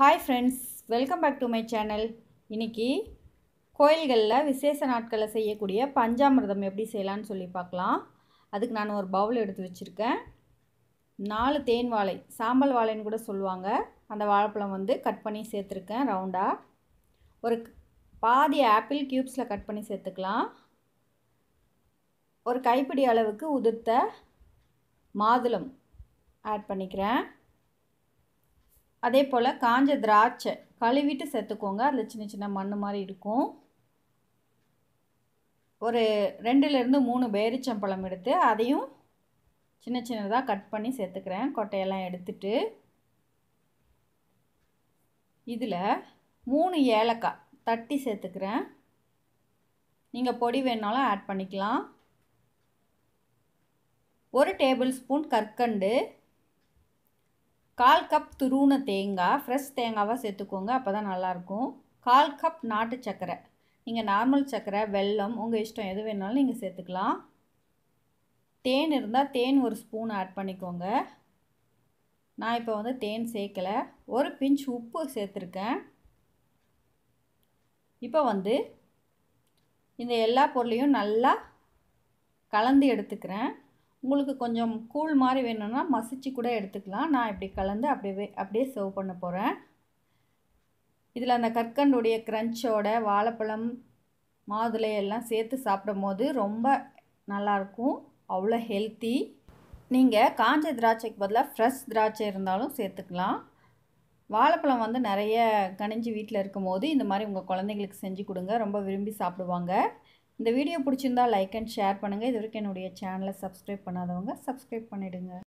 hi friends welcome back to my channel இன்றைக்கி கோயில்களில் விசேஷ நாட்களில் செய்யக்கூடிய பஞ்சாமிரதம் எப்படி செய்யலான்னு சொல்லி பார்க்கலாம் அதுக்கு நான் ஒரு பவுல் எடுத்து வச்சுருக்கேன் நாலு தேன் வாழை சாம்பல் வாழைன்னு கூட சொல்லுவாங்க அந்த வாழைப்பழம் வந்து கட் பண்ணி சேர்த்துருக்கேன் ரவுண்டாக ஒரு பாதி ஆப்பிள் க்யூப்ஸில் கட் பண்ணி சேர்த்துக்கலாம் ஒரு கைப்பிடி அளவுக்கு உதிர்த்த மாதுளம் ஆட் பண்ணிக்கிறேன் அதே போல் காஞ்ச திராட்சை கழுவிட்டு சேர்த்துக்கோங்க அதில் சின்ன சின்ன மண் மாதிரி இருக்கும் ஒரு ரெண்டுலேருந்து மூணு பேரிச்சம்பழம் எடுத்து அதையும் சின்ன சின்னதாக கட் பண்ணி சேர்த்துக்கிறேன் கொட்டையெல்லாம் எடுத்துட்டு இதில் மூணு ஏலக்காய் தட்டி சேர்த்துக்கிறேன் நீங்கள் பொடி வேணாலும் ஆட் பண்ணிக்கலாம் ஒரு டேபிள் ஸ்பூன் கற்கண்டு கால் கப் துருவின தேங்காய் ஃப்ரெஷ் தேங்காவாக சேர்த்துக்கோங்க அப்போ தான் நல்லாயிருக்கும் கால் கப் நாட்டு சர்க்கரை நீங்கள் நார்மல் சர்க்கரை வெல்லம் உங்கள் இஷ்டம் எது வேணாலும் நீங்கள் சேர்த்துக்கலாம் தேன் இருந்தால் தேன் ஒரு ஸ்பூன் ஆட் பண்ணிக்கோங்க நான் இப்போ வந்து தேன் சேர்க்கலை ஒரு பிஞ்ச் உப்பு சேர்த்துருக்கேன் இப்போ வந்து இந்த எல்லா பொருளையும் நல்லா கலந்து எடுத்துக்கிறேன் உங்களுக்கு கொஞ்சம் கூழ் மாதிரி வேணும்னா மசிச்சு கூட எடுத்துக்கலாம் நான் இப்படி கலந்து அப்படியே அப்படியே சர்வ் பண்ண போகிறேன் இதில் அந்த கற்கண்டுடைய க்ரன்ச்சோட வாழைப்பழம் மாதுளை எல்லாம் சேர்த்து சாப்பிடும் போது ரொம்ப நல்லாயிருக்கும் அவ்வளோ ஹெல்த்தி நீங்கள் காஞ்ச திராட்சைக்கு பதிலாக ஃப்ரெஷ் திராட்சை இருந்தாலும் சேர்த்துக்கலாம் வாழைப்பழம் வந்து நிறைய கணிஞ்சி வீட்டில் இருக்கும் போது இந்த மாதிரி உங்கள் குழந்தைங்களுக்கு செஞ்சு கொடுங்க ரொம்ப விரும்பி சாப்பிடுவாங்க இந்த வீடியோ பிடிச்சிருந்தால் லைக் அண்ட் ஷேர் பண்ணுங்கள் இது வரைக்கும் என்னுடைய சேனலை சப்ஸ்கிரைப் பண்ணாதவங்க சப்ஸ்கிரைப் பண்ணிவிடுங்க